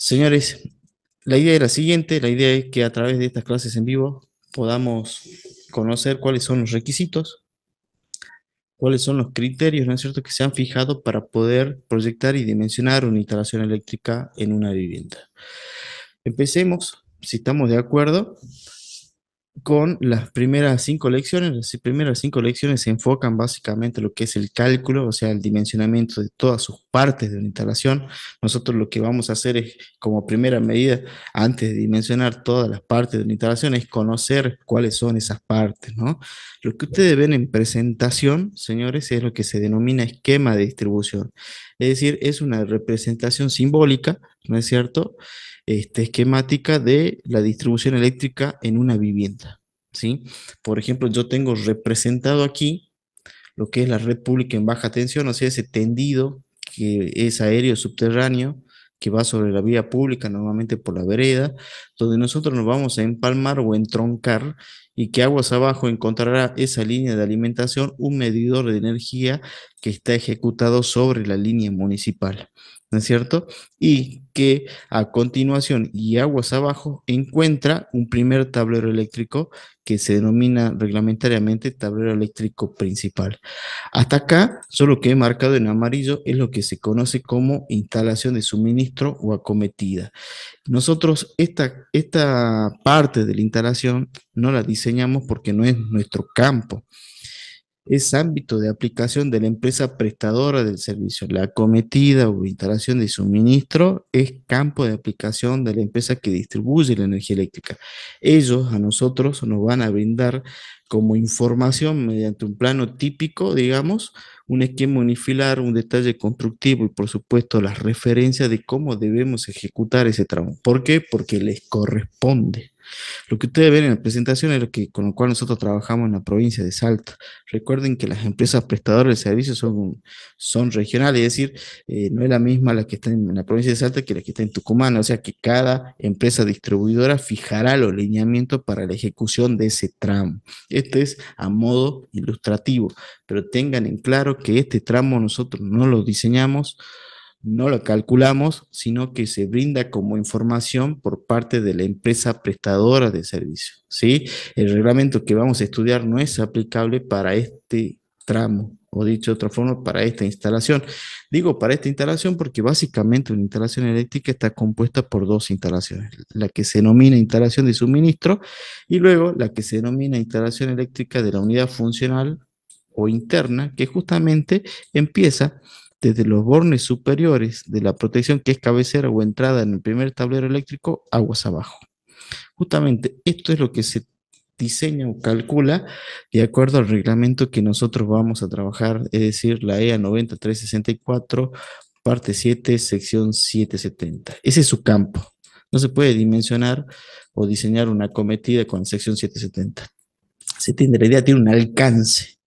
Señores, la idea es la siguiente, la idea es que a través de estas clases en vivo podamos conocer cuáles son los requisitos, cuáles son los criterios, ¿no es cierto?, que se han fijado para poder proyectar y dimensionar una instalación eléctrica en una vivienda. Empecemos, si estamos de acuerdo, con las primeras cinco lecciones. Las primeras cinco lecciones se enfocan básicamente lo que es el cálculo, o sea, el dimensionamiento de todas sus partes de una instalación. Nosotros lo que vamos a hacer es, como primera medida, antes de dimensionar todas las partes de una instalación, es conocer cuáles son esas partes, ¿no? Lo que ustedes ven en presentación, señores, es lo que se denomina esquema de distribución. Es decir, es una representación simbólica, ¿no es cierto?, esta esquemática de la distribución eléctrica en una vivienda. ¿sí? Por ejemplo, yo tengo representado aquí lo que es la red pública en baja tensión, o sea, ese tendido que es aéreo subterráneo, que va sobre la vía pública, normalmente por la vereda, donde nosotros nos vamos a empalmar o entroncar y que aguas abajo encontrará esa línea de alimentación un medidor de energía que está ejecutado sobre la línea municipal. ¿no es cierto? Y que a continuación y aguas abajo encuentra un primer tablero eléctrico que se denomina reglamentariamente tablero eléctrico principal. Hasta acá, solo que he marcado en amarillo es lo que se conoce como instalación de suministro o acometida. Nosotros esta, esta parte de la instalación no la dice porque no es nuestro campo. Es ámbito de aplicación de la empresa prestadora del servicio. La cometida o instalación de suministro es campo de aplicación de la empresa que distribuye la energía eléctrica. Ellos a nosotros nos van a brindar como información mediante un plano típico, digamos, un esquema unifilar, un detalle constructivo y por supuesto las referencias de cómo debemos ejecutar ese tramo. ¿Por qué? Porque les corresponde. Lo que ustedes ven en la presentación es lo que, con lo cual nosotros trabajamos en la provincia de Salta. Recuerden que las empresas prestadoras de servicios son, son regionales, es decir, eh, no es la misma la que está en, la provincia de Salta que la que está en Tucumán, o sea que cada empresa distribuidora fijará los lineamientos para la ejecución de ese tramo. Este es a modo ilustrativo, pero tengan en claro que este tramo nosotros no lo diseñamos no lo calculamos, sino que se brinda como información por parte de la empresa prestadora de servicio. ¿sí? El reglamento que vamos a estudiar no es aplicable para este tramo, o dicho de otra forma, para esta instalación. Digo para esta instalación porque básicamente una instalación eléctrica está compuesta por dos instalaciones, la que se denomina instalación de suministro y luego la que se denomina instalación eléctrica de la unidad funcional o interna, que justamente empieza desde los bornes superiores de la protección que es cabecera o entrada en el primer tablero eléctrico aguas abajo. Justamente esto es lo que se diseña o calcula de acuerdo al reglamento que nosotros vamos a trabajar, es decir, la EA 90364, parte 7, sección 770. Ese es su campo. No se puede dimensionar o diseñar una cometida con sección 770. Se tiene la idea, tiene un alcance.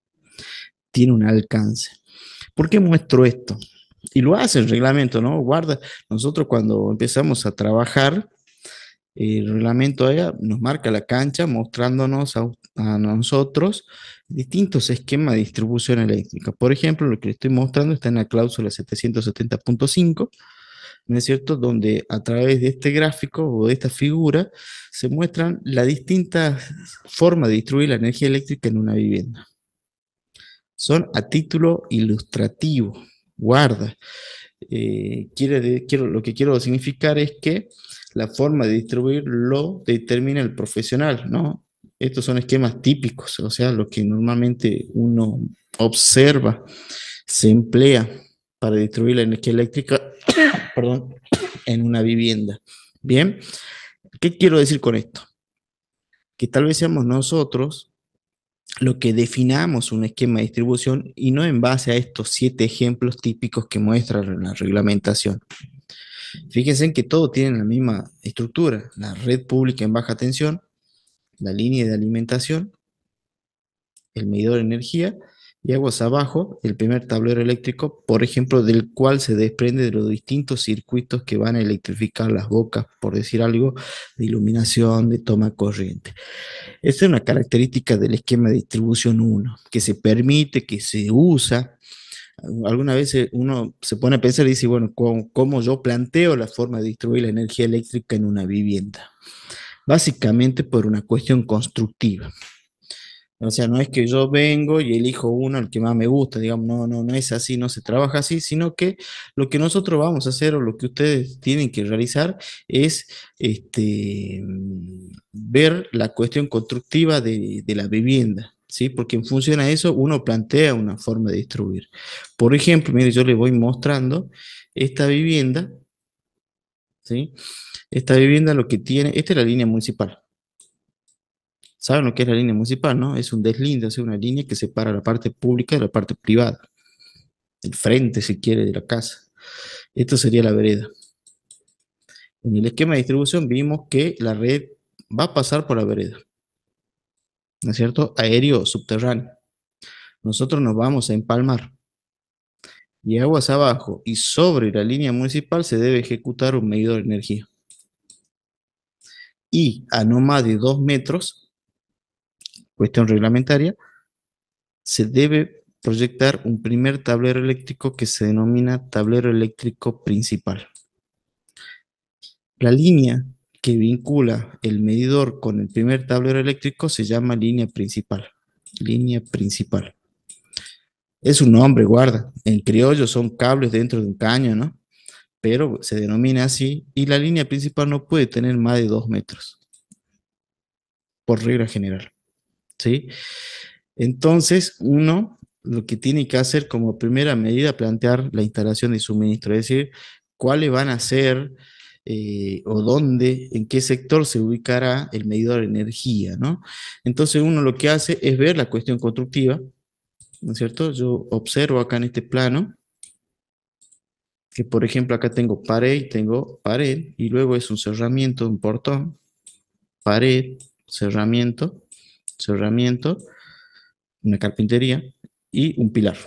Tiene un alcance. ¿Por qué muestro esto? Y lo hace el reglamento, ¿no? Guarda, nosotros cuando empezamos a trabajar, el reglamento nos marca la cancha mostrándonos a, nosotros distintos esquemas de distribución eléctrica. Por ejemplo, lo que le estoy mostrando está en la cláusula 770.5, ¿no es cierto? Donde a través de este gráfico o de esta figura se muestran las distintas formas de distribuir la energía eléctrica en una vivienda son a título ilustrativo. Guarda. Eh, quiero, lo que quiero significar es que la forma de distribuir lo determina el profesional, ¿no? Estos son esquemas típicos, o sea, lo que normalmente uno observa se emplea para distribuir la energía eléctrica perdón, en una vivienda. Bien, ¿qué quiero decir con esto? Que tal vez seamos nosotros lo que definamos un esquema de distribución y no en base a estos siete ejemplos típicos que muestra la reglamentación. Fíjense que todos tienen la misma estructura, la red pública en baja tensión, la línea de alimentación, el medidor de energía y aguas abajo, el primer tablero eléctrico, por ejemplo, del cual se desprende de los distintos circuitos que van a electrificar las bocas, por decir algo, de iluminación, de toma corriente. Esta es una característica del esquema de distribución 1, que se permite, que se usa. Algunas veces eh, uno se pone a pensar y dice, bueno, cómo yo planteo la forma de distribuir la energía eléctrica en una vivienda? Básicamente por una cuestión constructiva. O sea, no es que yo vengo y elijo uno, al que más me gusta, digamos, no, no, no es así, no se trabaja así, sino que lo que nosotros vamos a hacer o lo que ustedes tienen que realizar es este, ver la cuestión constructiva de, la vivienda, ¿sí? Porque en función a eso uno plantea una forma de distribuir. Por ejemplo, mire, yo le voy mostrando esta vivienda, ¿sí? Esta vivienda lo que tiene, esta es la línea municipal, saben lo que es la línea municipal, ¿no? Es un deslinde, es una línea que separa la parte pública de la parte privada, el frente, si quiere, de la casa. Esto sería la vereda. En el esquema de distribución vimos que la red va a pasar por la vereda, ¿no es cierto? Aéreo subterráneo. Nosotros nos vamos a empalmar. Y aguas abajo y sobre la línea municipal se debe ejecutar un medidor de energía. Y a no más de dos metros cuestión reglamentaria, se debe proyectar un primer tablero eléctrico que se denomina tablero eléctrico principal. La línea que vincula el medidor con el primer tablero eléctrico se llama línea principal. Línea principal. Es un nombre, guarda. En criollo son cables dentro de un caño, ¿no? Pero se denomina así y la línea principal no puede tener más de dos metros, por regla general. ¿sí? Entonces, uno lo que tiene que hacer como primera medida, plantear la instalación de suministro, es decir, cuáles van a ser eh, o dónde, en qué sector se ubicará el medidor de energía, Entonces uno lo que hace es ver la cuestión constructiva, ¿no es cierto? Yo observo acá en este plano que, por ejemplo, acá tengo pared, tengo pared, y luego es un cerramiento, un portón, pared, cerramiento, cerramiento, una carpintería y un pilar.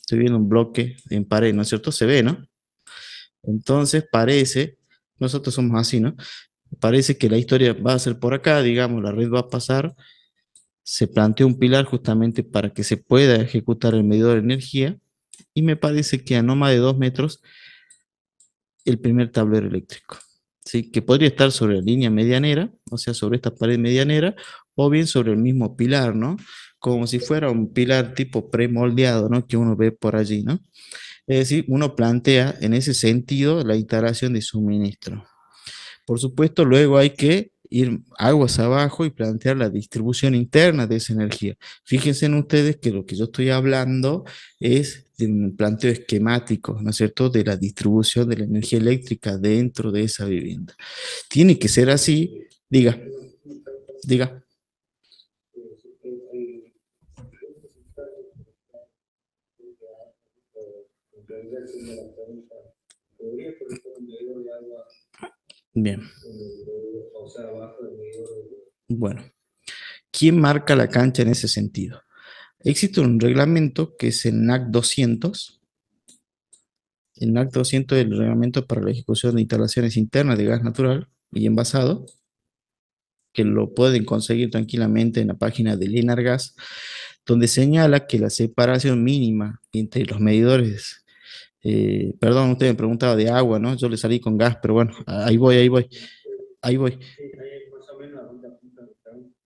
Estoy viendo un bloque en pared, ¿no es cierto? Se ve, ¿no? Entonces parece, nosotros somos así, ¿no? Parece que la historia va a ser por acá, digamos, la red va a pasar. Se plantea un pilar justamente para que se pueda ejecutar el medidor de energía y me parece que a no más de dos metros el primer tablero eléctrico. ¿sí? que podría estar sobre la línea medianera, o sea, sobre esta pared medianera, o bien sobre el mismo pilar, ¿no? Como si fuera un pilar tipo premoldeado, ¿no? Que uno ve por allí, ¿no? Es decir, uno plantea en ese sentido la instalación de suministro. Por supuesto, luego hay que ir aguas abajo y plantear la distribución interna de esa energía. Fíjense en ustedes que lo que yo estoy hablando es de un planteo esquemático, ¿no es cierto?, de la distribución de la energía eléctrica dentro de esa vivienda. Tiene que ser así, diga, diga. Bien. Bueno, ¿quién marca la cancha en ese sentido? Existe un reglamento que es el NAC 200, el NAC 200 el reglamento para la ejecución de instalaciones internas de gas natural y envasado, que lo pueden conseguir tranquilamente en la página de Linar Gas donde señala que la separación mínima entre los medidores, eh, perdón, usted me preguntaba de agua, ¿no? Yo le salí con gas, pero bueno, ahí voy, ahí voy ahí voy.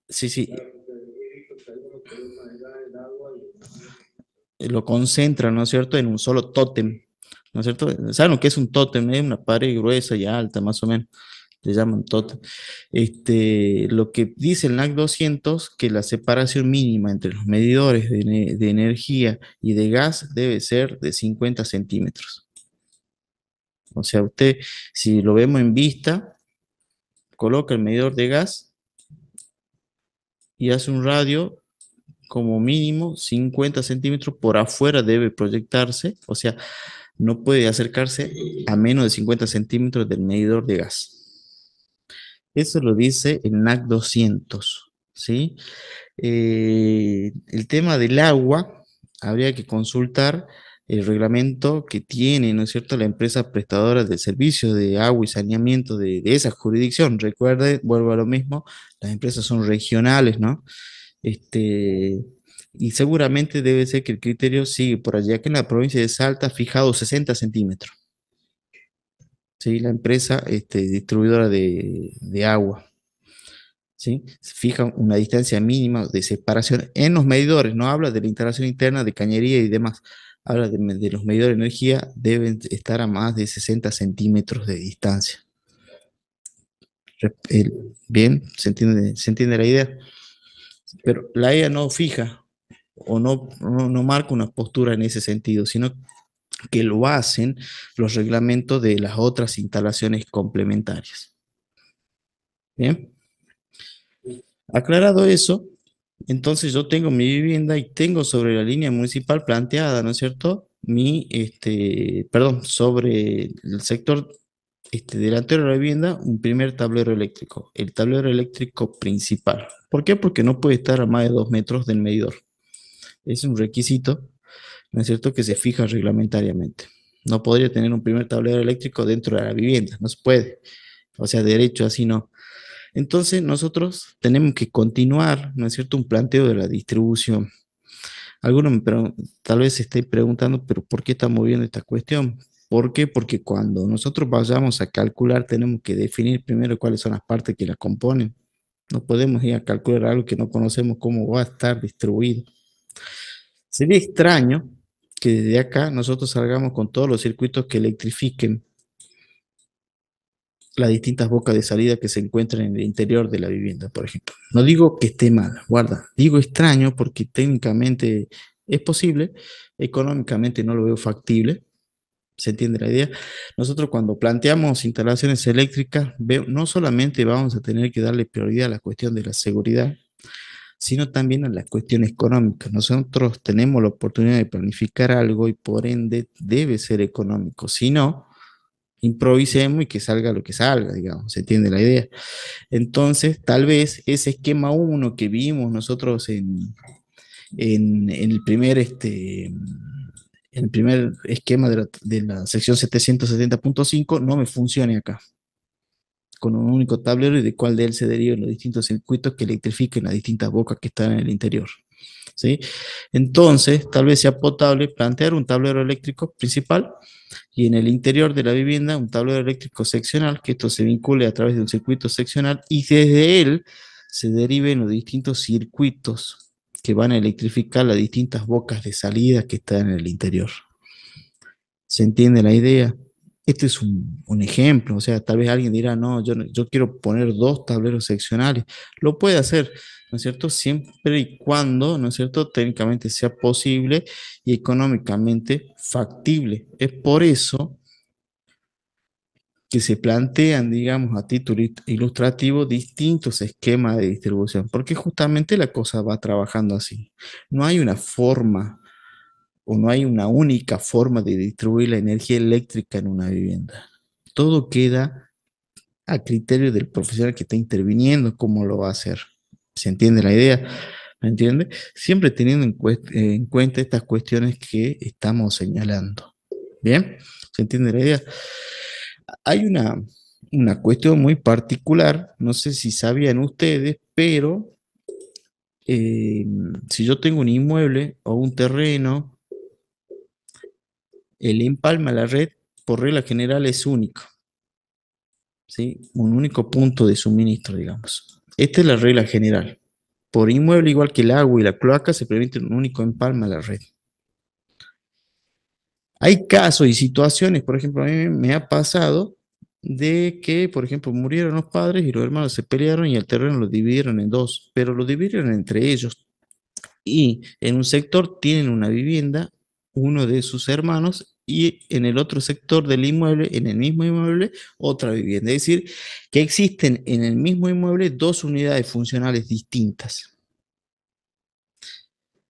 Sí, sí. Eh, lo concentra ¿no es cierto?, en un solo tótem. ¿No es cierto? ¿Saben lo que es un tótem? Es eh? una pared gruesa y alta, más o menos. Le llaman tótem. Este, lo que dice el NAC 200, que la separación mínima entre los medidores de energía y de gas debe ser de 50 centímetros. O sea, usted, si lo vemos en vista, Coloca el medidor de gas y hace un radio como mínimo 50 centímetros por afuera debe proyectarse, o sea, no puede acercarse a menos de 50 centímetros del medidor de gas. Eso lo dice el NAC 200, ¿sí? Eh, el tema del agua habría que consultar el reglamento que tiene, ¿no es cierto?, la empresa prestadora del servicios de agua y saneamiento de, esa jurisdicción. Recuerde, vuelvo a lo mismo, las empresas son regionales, ¿no? Este, y seguramente debe ser que el criterio sigue por allá que en la provincia de Salta fijado 60 centímetros. ¿Sí? La empresa este, distribuidora de, de agua. ¿Sí? Fija una distancia mínima de separación en los medidores, no habla de la instalación interna de cañería y demás Ahora, de, los medidores de energía deben estar a más de 60 centímetros de distancia. Bien, ¿se entiende, la idea? Pero la EA no fija o no, no marca una postura en ese sentido, sino que lo hacen los reglamentos de las otras instalaciones complementarias. Bien. Aclarado eso, entonces yo tengo mi vivienda y tengo sobre la línea municipal planteada, ¿no es cierto? Mi, este, perdón, sobre el sector este, delantero de la vivienda, un primer tablero eléctrico, el tablero eléctrico principal. ¿Por qué? Porque no puede estar a más de dos metros del medidor. Es un requisito, ¿no es cierto?, que se fija reglamentariamente. No podría tener un primer tablero eléctrico dentro de la vivienda, no se puede. O sea, derecho así no. Entonces nosotros tenemos que continuar, ¿no es cierto?, un planteo de la distribución. Algunos tal vez se estén preguntando, pero ¿por qué estamos viendo esta cuestión? ¿Por qué? Porque cuando nosotros vayamos a calcular tenemos que definir primero cuáles son las partes que las componen. No podemos ir a calcular algo que no conocemos cómo va a estar distribuido. Sería extraño que desde acá nosotros salgamos con todos los circuitos que electrifiquen las distintas bocas de salida que se encuentran en el interior de la vivienda, por ejemplo. No digo que esté mal, guarda, digo extraño porque técnicamente es posible, económicamente no lo veo factible, ¿Se entiende la idea? Nosotros cuando planteamos instalaciones eléctricas, no solamente vamos a tener que darle prioridad a la cuestión de la seguridad, sino también a las cuestiones económicas. Nosotros tenemos la oportunidad de planificar algo y por ende debe ser económico. Si no, improvisemos y que salga lo que salga, digamos, se entiende la idea. Entonces, tal vez ese esquema 1 que vimos nosotros en, el primer este el primer esquema de la, de la sección 770.5 no me funcione acá con un único tablero y de cuál de él se derivan los distintos circuitos que electrifiquen las distintas bocas que están en el interior. ¿sí? Entonces, tal vez sea potable plantear un tablero eléctrico principal y en el interior de la vivienda un tablero eléctrico seccional, que esto se vincule a través de un circuito seccional y desde él se deriven los distintos circuitos que van a electrificar las distintas bocas de salida que están en el interior. ¿Se entiende la idea? Este es un, ejemplo, o sea, tal vez alguien dirá, no, yo, yo quiero poner dos tableros seccionales. Lo puede hacer, ¿no es cierto? Siempre y cuando, ¿no es cierto?, técnicamente sea posible y económicamente factible. Es por eso que se plantean, digamos, a título ilustrativo, distintos esquemas de distribución, porque justamente la cosa va trabajando así. No hay una forma no hay una única forma de distribuir la energía eléctrica en una vivienda. Todo queda a criterio del profesional que está interviniendo, cómo lo va a hacer. ¿Se entiende la idea? ¿Me entiende? Siempre teniendo en, cuenta estas cuestiones que estamos señalando. ¿Bien? ¿Se entiende la idea? Hay una, cuestión muy particular, no sé si sabían ustedes, pero eh, si yo tengo un inmueble o un terreno el empalma a la red, por regla general, es único. ¿sí? Un único punto de suministro, digamos. Esta es la regla general. Por inmueble, igual que el agua y la cloaca, se permite un único empalma a la red. Hay casos y situaciones, por ejemplo, a mí me ha pasado de que, por ejemplo, murieron los padres y los hermanos se pelearon y el terreno lo dividieron en dos, pero lo dividieron entre ellos. Y en un sector tienen una vivienda, uno de sus hermanos y en el otro sector del inmueble, en el mismo inmueble, otra vivienda. Es decir, que existen en el mismo inmueble dos unidades funcionales distintas.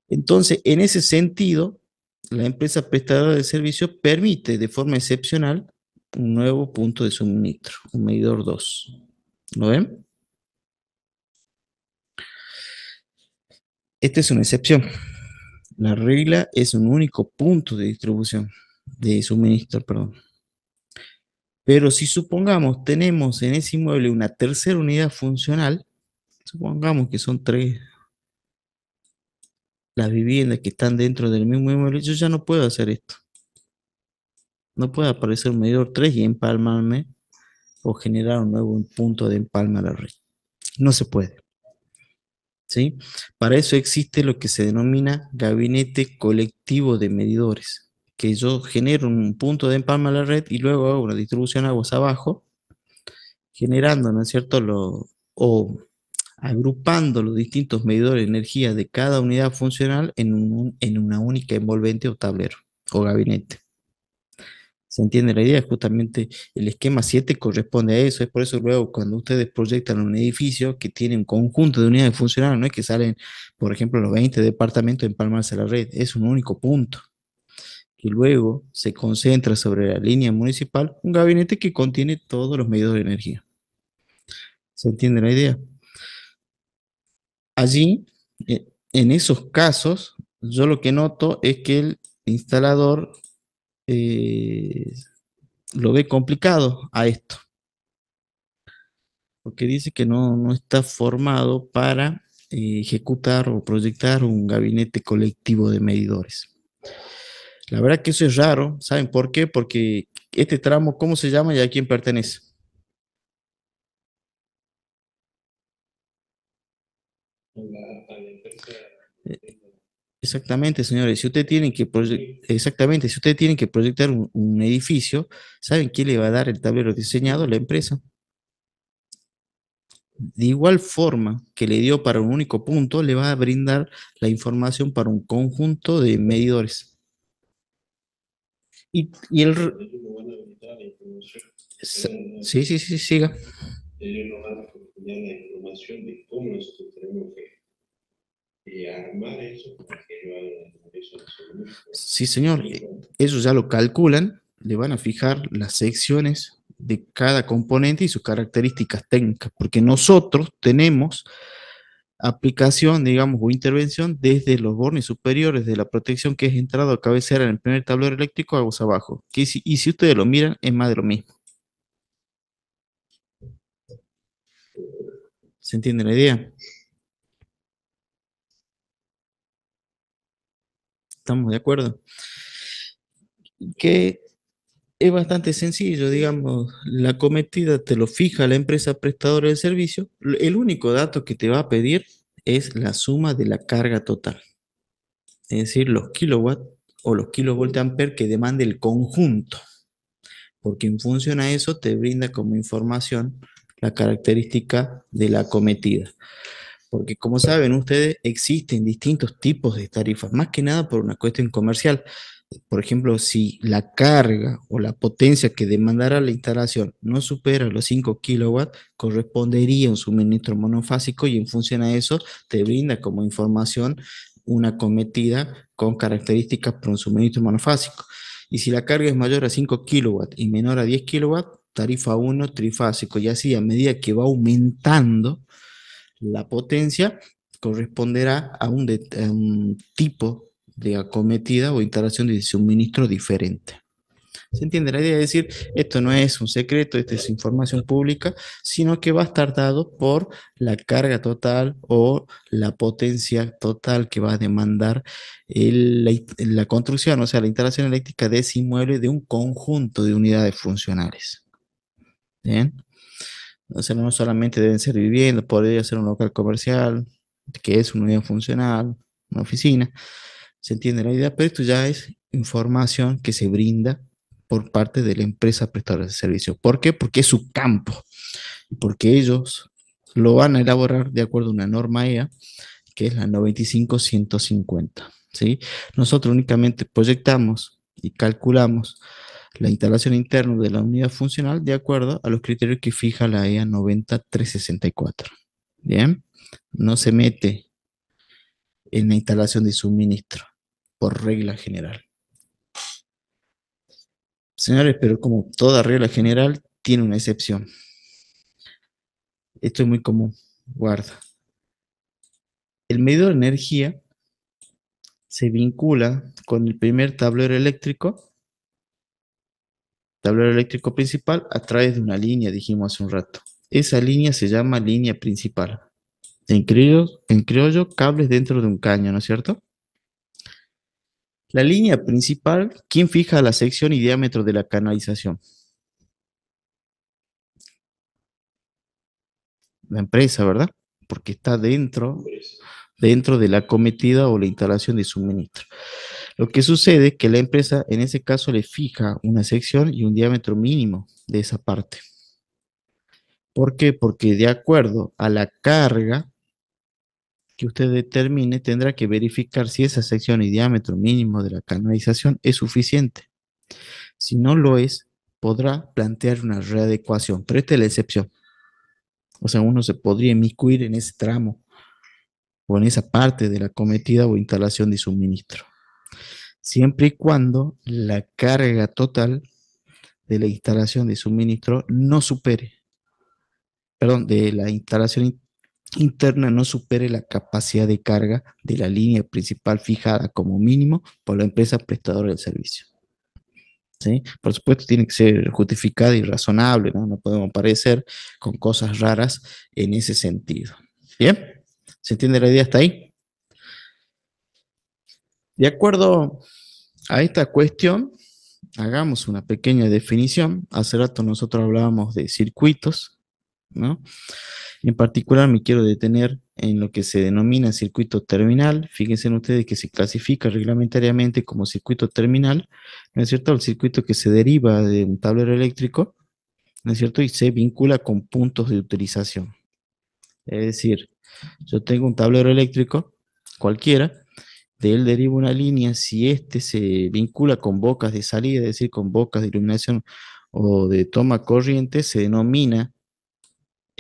Entonces, en ese sentido, la empresa prestadora de servicios permite de forma excepcional un nuevo punto de suministro, un medidor 2. ¿Lo ven? Esta es una excepción. La regla es un único punto de distribución de suministro, perdón. Pero si supongamos tenemos en ese inmueble una tercera unidad funcional, supongamos que son tres las viviendas que están dentro del mismo inmueble, yo ya no puedo hacer esto. No puede aparecer un medidor 3 y empalmarme o generar un nuevo punto de empalma a la red. No se puede. ¿Sí? Para eso existe lo que se denomina gabinete colectivo de medidores que yo genero un punto de empalme a la red y luego hago una distribución aguas abajo, generando, ¿no es cierto?, lo, o agrupando los distintos medidores de energía de cada unidad funcional en, un, en una única envolvente o tablero o gabinete. ¿Se entiende la idea? Justamente el esquema 7 corresponde a eso. Es por eso luego cuando ustedes proyectan un edificio que tiene un conjunto de unidades funcionales, no es que salen, por ejemplo, los 20 departamentos empalmarse a la red, es un único punto y luego se concentra sobre la línea municipal, un gabinete que contiene todos los medios de energía. ¿Se entiende la idea? Allí, eh, en esos casos, yo lo que noto es que el instalador eh, lo ve complicado a esto. Porque dice que no, está formado para eh, ejecutar o proyectar un gabinete colectivo de medidores. La verdad que eso es raro, ¿saben por qué? Porque este tramo, ¿cómo se llama y a quién pertenece? Eh, exactamente, señores. Si usted tiene que exactamente, si usted tiene que proyectar un, edificio, ¿saben qué le va a dar el tablero diseñado? La empresa. De igual forma que le dio para un único punto, le va a brindar la información para un conjunto de medidores. Y, el... Sí, sí, sí, siga. van a la información de cómo tenemos Sí, señor. Eh, eso ya lo calculan, le van a fijar las secciones de cada componente y sus características técnicas, porque nosotros tenemos aplicación, digamos, o intervención desde los bornes superiores de la protección que es entrado a cabecera en el primer tablero eléctrico aguas abajo. Que si, y si ustedes lo miran, es más de lo mismo. ¿Se entiende la idea? ¿Estamos de acuerdo? Que es bastante sencillo, digamos, la cometida te lo fija la empresa prestadora del servicio, el único dato que te va a pedir es la suma de la carga total, es decir, los kilowatts o los kilovoltamperes que demande el conjunto, porque en función a eso te brinda como información la característica de la cometida. Porque como saben ustedes, existen distintos tipos de tarifas, más que nada por una cuestión comercial por ejemplo, si la carga o la potencia que demandará la instalación no supera los 5 kW, correspondería un suministro monofásico y en función a eso te brinda como información una cometida con características para un suministro monofásico. Y si la carga es mayor a 5 kW y menor a 10 kW, tarifa 1 trifásico. Y así, a medida que va aumentando la potencia, corresponderá a un, de, a un tipo de acometida o instalación de suministro diferente. ¿Se entiende? La idea es decir, esto no es un secreto, esta es información pública, sino que va a estar dado por la carga total o la potencia total que va a demandar la, construcción, o sea, la instalación eléctrica de ese inmueble de un conjunto de unidades funcionales. ¿Bien? O sea, no solamente deben ser viviendas, podría ser un local comercial, que es una unidad funcional, una oficina, ¿Se entiende la idea? Pero esto ya es información que se brinda por parte de la empresa prestadora de servicio. ¿Por qué? Porque es su campo. Porque ellos lo van a elaborar de acuerdo a una norma EA, que es la 95150. ¿sí? Nosotros únicamente proyectamos y calculamos la instalación interna de la unidad funcional de acuerdo a los criterios que fija la EA 90364. Bien, no se mete en la instalación de suministro por regla general. Señores, pero como toda regla general, tiene una excepción. Esto es muy común. Guarda. El medio de energía se vincula con el primer tablero eléctrico, tablero eléctrico principal, a través de una línea, dijimos hace un rato. Esa línea se llama línea principal. En criollo, en criollo cables dentro de un caño, ¿no es cierto? La línea principal, ¿quién fija la sección y diámetro de la canalización? La empresa, ¿verdad? Porque está dentro, dentro de la cometida o la instalación de suministro. Lo que sucede es que la empresa en ese caso le fija una sección y un diámetro mínimo de esa parte. ¿Por qué? Porque de acuerdo a la carga que usted determine, tendrá que verificar si esa sección y diámetro mínimo de la canalización es suficiente. Si no lo es, podrá plantear una readecuación, pero esta es la excepción. O sea, uno se podría inmiscuir en ese tramo o en esa parte de la cometida o instalación de suministro, siempre y cuando la carga total de la instalación de suministro no supere, perdón, de la instalación interna no supere la capacidad de carga de la línea principal fijada como mínimo por la empresa prestadora del servicio. Por supuesto, tiene que ser justificada y razonable, ¿no? no podemos aparecer con cosas raras en ese sentido. ¿Bien? ¿Se entiende la idea hasta ahí? De acuerdo a esta cuestión, hagamos una pequeña definición. Hace rato nosotros hablábamos de circuitos, ¿no? En particular me quiero detener en lo que se denomina circuito terminal. Fíjense ustedes que se clasifica reglamentariamente como circuito terminal, ¿no es cierto? El circuito que se deriva de un tablero eléctrico, ¿no es cierto? Y se vincula con puntos de utilización. Es decir, yo tengo un tablero eléctrico cualquiera, de él deriva una línea, si éste se vincula con bocas de salida, es decir, con bocas de iluminación o de toma corriente, se denomina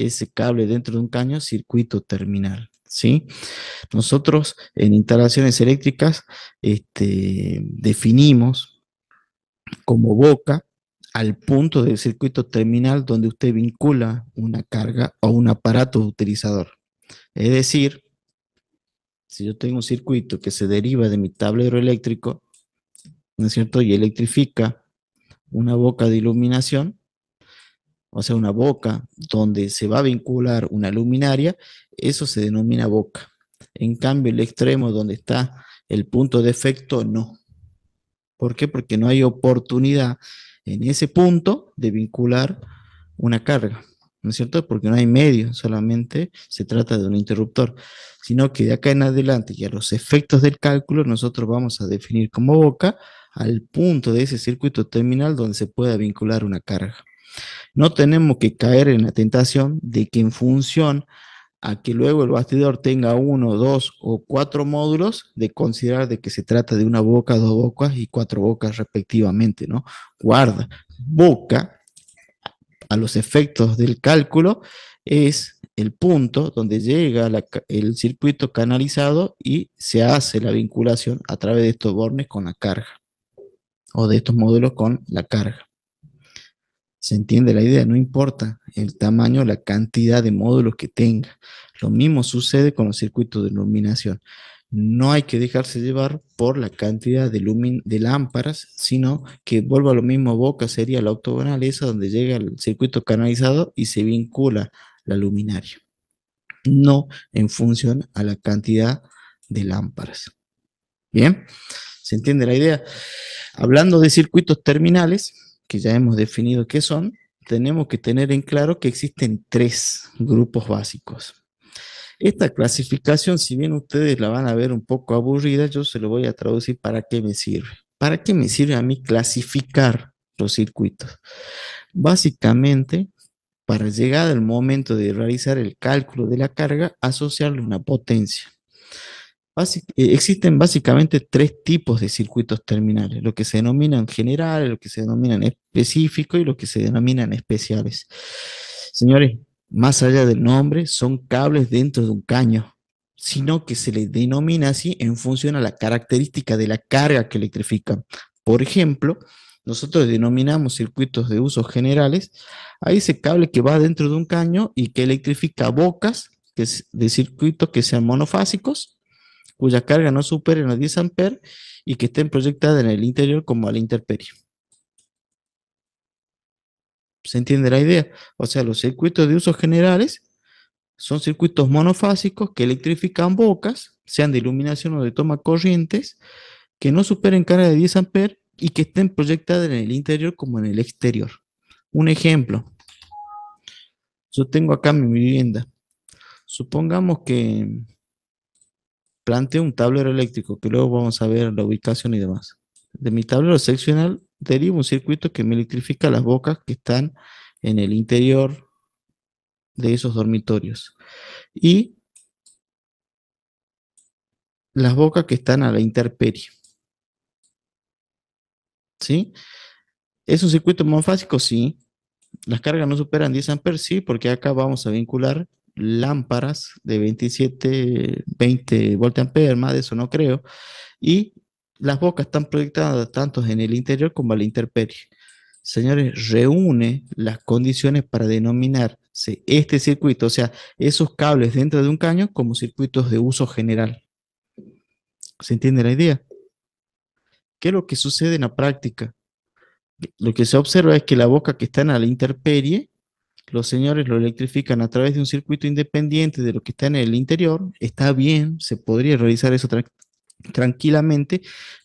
ese cable dentro de un caño circuito terminal. ¿sí? Nosotros en instalaciones eléctricas este, definimos como boca al punto del circuito terminal donde usted vincula una carga o un aparato utilizador. Es decir, si yo tengo un circuito que se deriva de mi tablero eléctrico, ¿no es cierto? Y electrifica una boca de iluminación, o sea, una boca donde se va a vincular una luminaria, eso se denomina boca. En cambio, el extremo donde está el punto de efecto, no. ¿Por qué? Porque no hay oportunidad en ese punto de vincular una carga, ¿no es cierto? Porque no hay medio, solamente se trata de un interruptor, sino que de acá en adelante y a los efectos del cálculo nosotros vamos a definir como boca al punto de ese circuito terminal donde se pueda vincular una carga. No tenemos que caer en la tentación de que en función a que luego el bastidor tenga uno, dos o cuatro módulos, de considerar de que se trata de una boca, dos bocas y cuatro bocas respectivamente, ¿no? Guarda, boca, a los efectos del cálculo, es el punto donde llega el circuito canalizado y se hace la vinculación a través de estos bornes con la carga o de estos módulos con la carga. Se entiende la idea, no importa el tamaño, la cantidad de módulos que tenga. Lo mismo sucede con los circuitos de iluminación. No hay que dejarse llevar por la cantidad de, de lámparas, sino que vuelva a lo mismo boca, sería la octogonal esa donde llega el circuito canalizado y se vincula la luminaria. No en función a la cantidad de lámparas. Bien, ¿se entiende la idea? Hablando de circuitos terminales, que ya hemos definido qué son, tenemos que tener en claro que existen tres grupos básicos. Esta clasificación, si bien ustedes la van a ver un poco aburrida, yo se lo voy a traducir para qué me sirve. ¿Para qué me sirve a mí clasificar los circuitos? Básicamente, para llegar al momento de realizar el cálculo de la carga, asociarle una potencia. Eh, existen básicamente tres tipos de circuitos terminales, lo que se denominan generales, lo que se denominan específicos y lo que se denominan especiales. Señores, más allá del nombre, son cables dentro de un caño, sino que se les denomina así en función a la característica de la carga que electrifican. Por ejemplo, nosotros denominamos circuitos de uso generales Hay ese cable que va dentro de un caño y que electrifica bocas de circuitos que sean monofásicos cuya carga no supere los 10 amperes y que estén proyectadas en el interior como a la ¿Se entiende la idea? O sea, los circuitos de usos generales son circuitos monofásicos que electrifican bocas, sean de iluminación o de toma corrientes, que no superen carga de 10 amperes y que estén proyectadas en el interior como en el exterior. Un ejemplo, yo tengo acá mi vivienda. Supongamos que planteo un tablero eléctrico, que luego vamos a ver la ubicación y demás. De mi tablero seccional derivo un circuito que me electrifica las bocas que están en el interior de esos dormitorios. Y las bocas que están a la intemperie. ¿Sí? ¿Es un circuito monofásico? Sí. ¿Las cargas no superan 10 amperes? Sí, porque acá vamos a vincular lámparas de 27, 20 voltiamperes, más de eso no creo, y las bocas están proyectadas tanto en el interior como la interperie Señores, reúne las condiciones para denominarse este circuito, o sea, esos cables dentro de un caño como circuitos de uso general. ¿Se entiende la idea? ¿Qué es lo que sucede en la práctica? Lo que se observa es que la boca que está en la interperie los señores lo electrifican a través de un circuito independiente de lo que está en el interior, está bien, se podría realizar eso tranquilamente,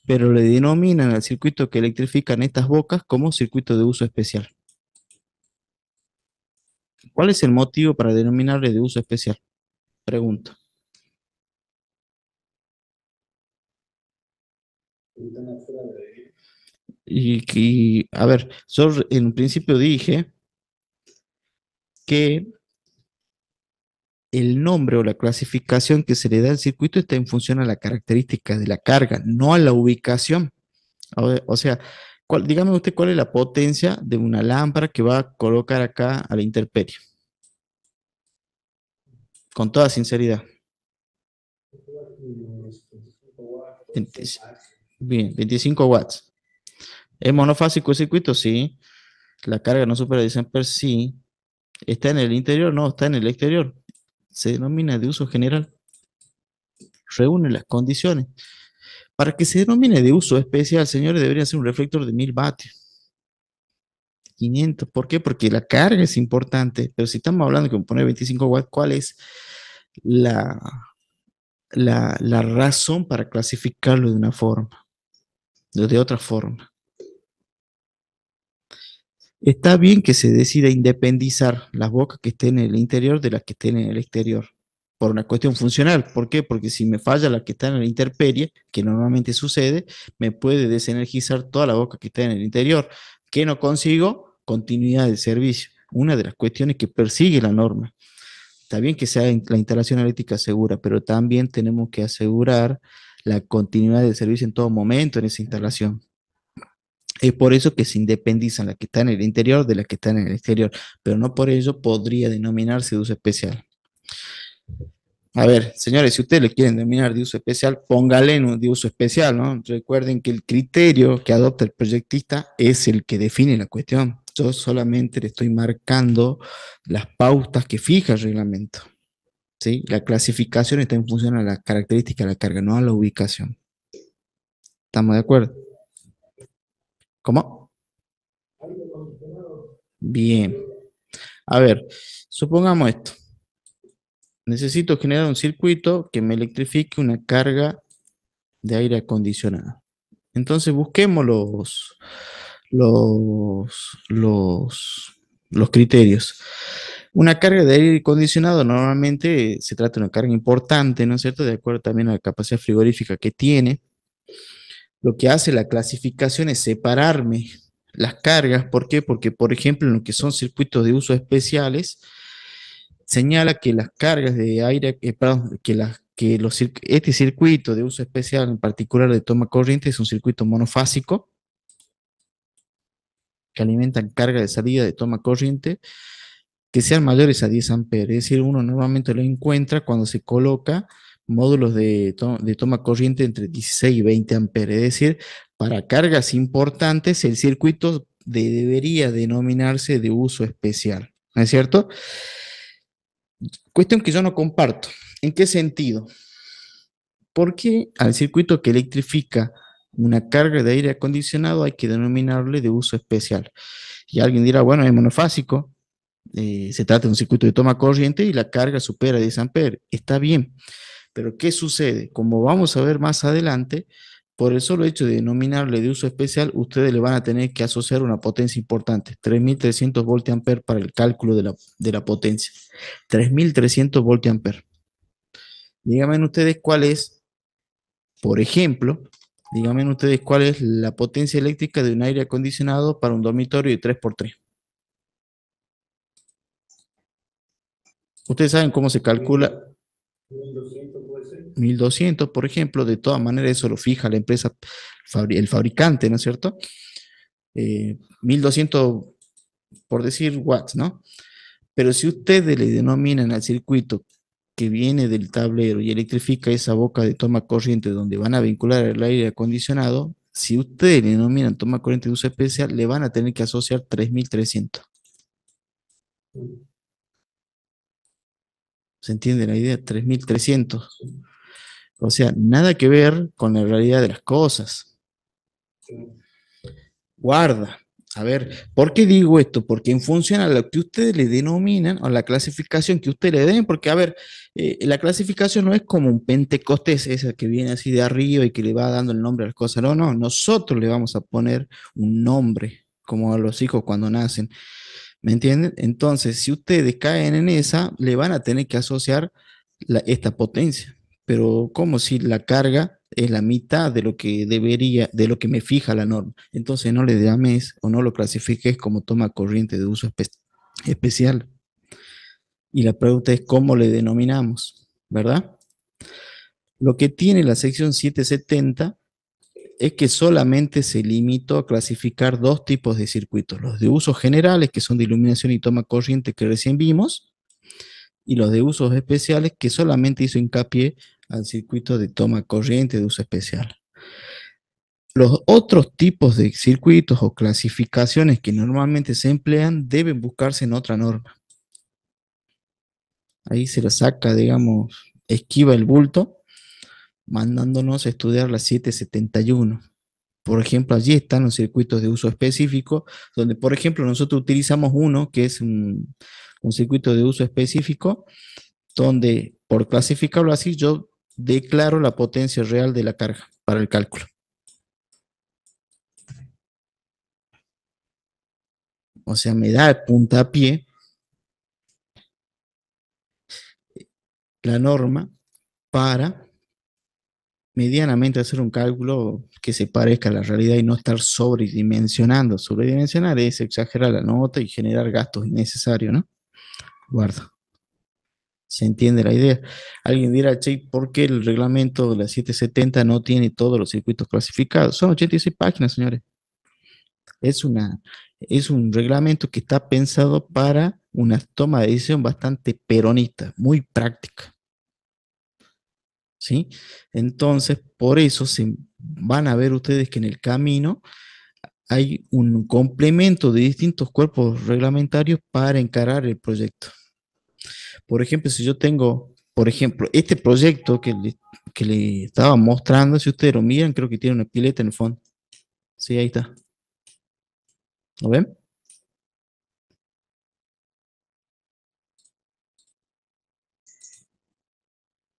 pero le denominan al circuito que electrifican estas bocas como circuito de uso especial. ¿Cuál es el motivo para denominarle de uso especial? Pregunta. Y, a ver, yo en principio dije que el nombre o la clasificación que se le da al circuito está en función a la característica de la carga, no a la ubicación. O sea, dígame usted cuál es la potencia de una lámpara que va a colocar acá a la intemperie. Con toda sinceridad. Bien, 25 watts. ¿Es monofásico el circuito? Sí. La carga no supera 10 amperes, sí. ¿Está en el interior? No, está en el exterior. Se denomina de uso general. Reúne las condiciones. Para que se denomine de uso especial, señores, debería ser un reflector de 1000 vatios. 500. ¿Por qué? Porque la carga es importante, pero si estamos hablando que poner 25 watts, ¿cuál es la, la, razón para clasificarlo de una forma? de otra forma. Está bien que se decida independizar las bocas que estén en el interior de las que estén en el exterior, por una cuestión funcional. ¿Por qué? Porque si me falla la que está en la interperie, que normalmente sucede, me puede desenergizar toda la boca que está en el interior. que no consigo? Continuidad de servicio. Una de las cuestiones que persigue la norma. Está bien que sea la instalación eléctrica segura, pero también tenemos que asegurar la continuidad de servicio en todo momento en esa instalación. Es por eso que se independizan las que están en el interior de las que están en el exterior, pero no por ello podría denominarse de uso especial. A ver, señores, si ustedes le quieren denominar de uso especial, póngale en un de uso especial, ¿no? Recuerden que el criterio que adopta el proyectista es el que define la cuestión. Yo solamente le estoy marcando las pautas que fija el reglamento. ¿sí? La clasificación está en función a la característica de la carga, no a la ubicación. ¿Estamos de acuerdo? ¿Cómo? Bien. A ver, supongamos esto. Necesito generar un circuito que me electrifique una carga de aire acondicionado. Entonces busquemos los, los, los, los criterios. Una carga de aire acondicionado normalmente eh, se trata de una carga importante, ¿no es cierto? De acuerdo también a la capacidad frigorífica que tiene lo que hace la clasificación es separarme las cargas. ¿Por qué? Porque, por ejemplo, en lo que son circuitos de uso especiales, señala que las cargas de aire, eh, que, las, que este circuito de uso especial, en particular de toma corriente, es un circuito monofásico que alimentan carga de salida de toma corriente que sean mayores a 10 amperes. Es decir, uno normalmente lo encuentra cuando se coloca módulos de, toma corriente entre 16 y 20 amperes, es decir, para cargas importantes el circuito debería denominarse de uso especial, ¿no es cierto? Cuestión que yo no comparto. ¿En qué sentido? Porque al circuito que electrifica una carga de aire acondicionado hay que denominarle de uso especial. Y alguien dirá, bueno, es monofásico, eh, se trata de un circuito de toma corriente y la carga supera 10 amperes. Está bien, pero ¿qué sucede? Como vamos a ver más adelante, por el solo hecho de denominarle de uso especial, ustedes le van a tener que asociar una potencia importante, 3.300 voltiamperes para el cálculo de la, potencia. 3.300 voltiamperes. Díganme ustedes cuál es, por ejemplo, díganme ustedes cuál es la potencia eléctrica de un aire acondicionado para un dormitorio de 3x3. Ustedes saben cómo se calcula. 1200, por ejemplo, de todas maneras eso lo fija la empresa, el fabricante, ¿no es cierto? 1200, eh, por decir watts, ¿no? Pero si ustedes le denominan al circuito que viene del tablero y electrifica esa boca de toma corriente donde van a vincular el aire acondicionado, si ustedes le denominan toma corriente de uso especial, le van a tener que asociar 3300. ¿Se entiende la idea? 3300. O sea, nada que ver con la realidad de las cosas. Guarda. A ver, ¿por qué digo esto? Porque en función a lo que ustedes le denominan o la clasificación que ustedes le den, porque a ver, eh, la clasificación no es como un pentecostés, esa que viene así de arriba y que le va dando el nombre a las cosas. No, no, nosotros le vamos a poner un nombre, como a los hijos cuando nacen. ¿Me entienden? Entonces, si ustedes caen en esa, le van a tener que asociar esta potencia pero como si la carga es la mitad de lo que debería, de lo que me fija la norma. Entonces no le llames o no lo clasifiques como toma corriente de uso especial. Y la pregunta es cómo le denominamos, ¿verdad? Lo que tiene la sección 770 es que solamente se limitó a clasificar dos tipos de circuitos, los de usos generales, que son de iluminación y toma corriente que recién vimos, y los de usos especiales, que solamente hizo hincapié al circuito de toma corriente de uso especial. Los otros tipos de circuitos o clasificaciones que normalmente se emplean deben buscarse en otra norma. Ahí se la saca, digamos, esquiva el bulto, mandándonos a estudiar la 771. Por ejemplo, allí están los circuitos de uso específico, donde, por ejemplo, nosotros utilizamos uno que es un, un circuito de uso específico, donde, por clasificarlo así, yo Declaro la potencia real de la carga para el cálculo. O sea, me da el puntapié la norma para medianamente hacer un cálculo que se parezca a la realidad y no estar sobredimensionando. Sobredimensionar es exagerar la nota y generar gastos innecesarios, ¿no? Guarda. Se entiende la idea. Alguien dirá, che, ¿por qué el reglamento de la 770 no tiene todos los circuitos clasificados? Son 86 páginas, señores. Es, una, es un reglamento que está pensado para una toma de decisión bastante peronista, muy práctica. ¿Sí? Entonces, por eso van a ver ustedes que en el camino hay un complemento de distintos cuerpos reglamentarios para encarar el proyecto. Por ejemplo, si yo tengo, por ejemplo, este proyecto que le, estaba mostrando, si ustedes lo miran, creo que tiene una pileta en el fondo. Sí, ahí está. ¿Lo ven?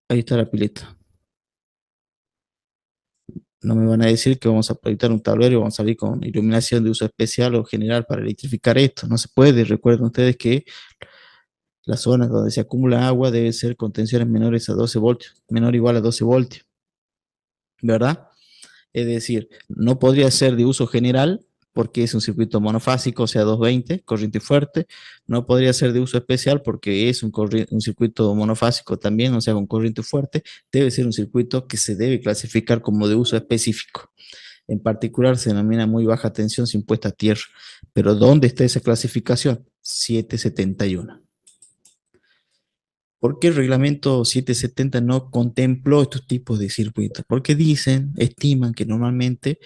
Ahí está la pileta. No me van a decir que vamos a proyectar un tablero y vamos a salir con iluminación de uso especial o general para electrificar esto. No se puede. Recuerden ustedes que las zonas donde se acumula agua debe ser con tensiones menores a 12 voltios, menor o igual a 12 voltios. ¿Verdad? Es decir, no podría ser de uso general porque es un circuito monofásico, o sea, 220, corriente fuerte. No podría ser de uso especial porque es un, un circuito monofásico también, o sea, con corriente fuerte. Debe ser un circuito que se debe clasificar como de uso específico. En particular se denomina muy baja tensión sin puesta a tierra. Pero ¿dónde está esa clasificación? 771. ¿Por qué el reglamento 770 no contempló estos tipos de circuitos? Porque dicen, estiman que normalmente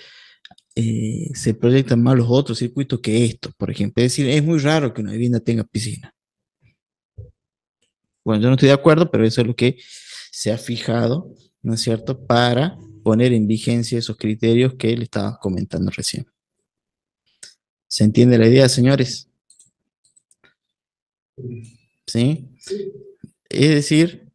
eh, se proyectan más los otros circuitos que estos, por ejemplo. Es decir, es muy raro que una vivienda tenga piscina. Bueno, yo no estoy de acuerdo, pero eso es lo que se ha fijado, ¿no es cierto?, para poner en vigencia esos criterios que le estaba comentando recién. ¿Se entiende la idea, señores? ¿Sí? Es decir,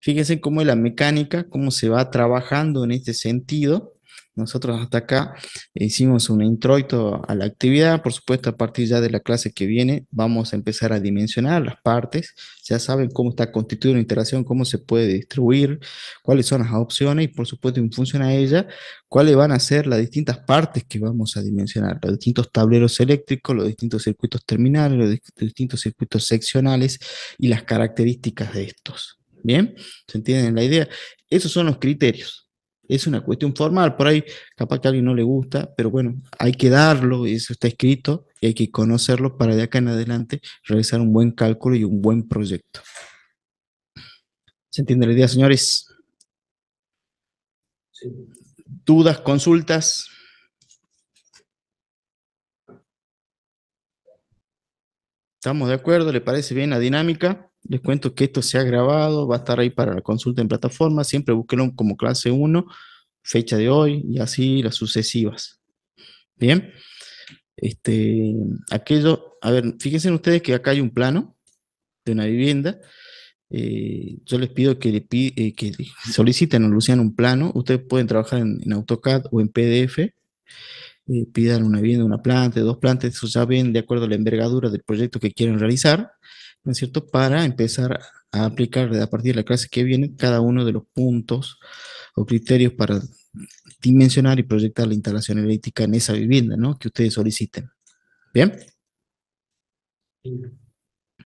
fíjense cómo es la mecánica, cómo se va trabajando en este sentido, nosotros hasta acá eh, hicimos un introito a la actividad, por supuesto a partir ya de la clase que viene vamos a empezar a dimensionar las partes, ya saben cómo está constituida una interacción, cómo se puede distribuir, cuáles son las opciones y por supuesto en función a ella, cuáles van a ser las distintas partes que vamos a dimensionar, los distintos tableros eléctricos, los distintos circuitos terminales, los distintos circuitos seccionales y las características de estos. ¿Bien? ¿Se entienden la idea? Esos son los criterios es una cuestión formal, por ahí capaz que a alguien no le gusta, pero bueno, hay que darlo, y eso está escrito y hay que conocerlo para de acá en adelante realizar un buen cálculo y un buen proyecto. ¿Se entiende la idea, señores? ¿Dudas, consultas? ¿Estamos de acuerdo? ¿Le parece bien la dinámica? Les cuento que esto se ha grabado, va a estar ahí para la consulta en plataforma. Siempre búsquenlo como clase 1, fecha de hoy y así las sucesivas. Bien. Este, aquello, a ver, fíjense ustedes que acá hay un plano de una vivienda. Eh, yo les pido que, le eh, que soliciten a Luciano un plano. Ustedes pueden trabajar en, AutoCAD o en PDF. Eh, pidan una vivienda, una planta, dos plantas, eso ya ven de acuerdo a la envergadura del proyecto que quieren realizar es cierto?, para empezar a aplicar a partir de la clase que viene cada uno de los puntos o criterios para dimensionar y proyectar la instalación eléctrica en esa vivienda, ¿no?, que ustedes soliciten. ¿Bien?